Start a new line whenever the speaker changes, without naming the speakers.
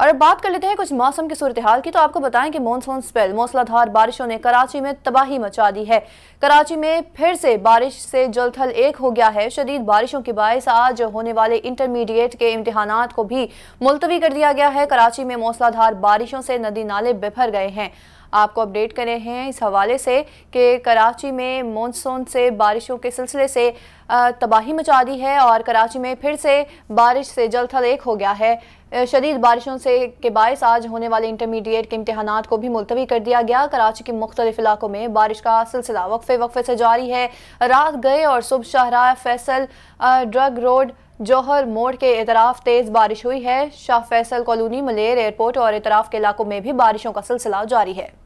और बात कर लेते हैं कुछ मौसम की सूरत हाल की तो आपको बताएं कि मानसून स्पेल मौसलाधार बारिशों ने कराची में तबाही मचा दी है कराची में फिर से बारिश से जलथल एक हो गया है शदीद बारिशों के बायस आज होने वाले इंटरमीडिएट के इम्तहान को भी मुलतवी कर दिया गया है कराची में मौसलाधार बारिशों से नदी नाले बिफर गए हैं आपको अपडेट करें हैं इस हवाले से कि कराची में मानसून से बारिशों के सिलसिले से तबाही मचा दी है और कराची में फिर से बारिश से जल थल एक हो गया है शदीद बारिशों से के बायस आज होने वाले इंटरमीडिएट के इम्तहान को भी मुलतवी कर दिया गया कराची के मुख्तलिफ इलाकों में बारिश का सिलसिला वक्फे वक्फे से जारी है रात गए और सुबह शाहरा फैसल ड्रग रोड जौहर मोड़ के एतराफ़ तेज़ बारिश हुई है शाह फैसल कॉलोनी मलेर एयरपोर्ट और इतराफ़ के इलाकों में भी बारिशों का सिलसिला जारी है